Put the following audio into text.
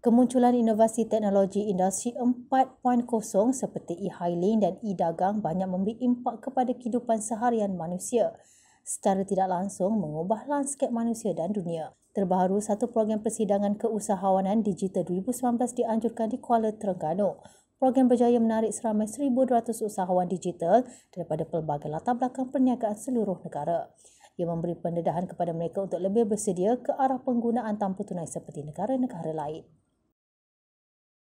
Kemunculan inovasi teknologi industri 4.0 seperti e-hailing dan e-dagang banyak memberi impak kepada kehidupan seharian manusia secara tidak langsung mengubah lanskap manusia dan dunia. Terbaru, satu program persidangan keusahawanan digital 2019 dianjurkan di Kuala Terengganu. Program berjaya menarik seramai 1,200 usahawan digital daripada pelbagai latar belakang perniagaan seluruh negara. Ia memberi pendedahan kepada mereka untuk lebih bersedia ke arah penggunaan tanpa tunai seperti negara-negara lain.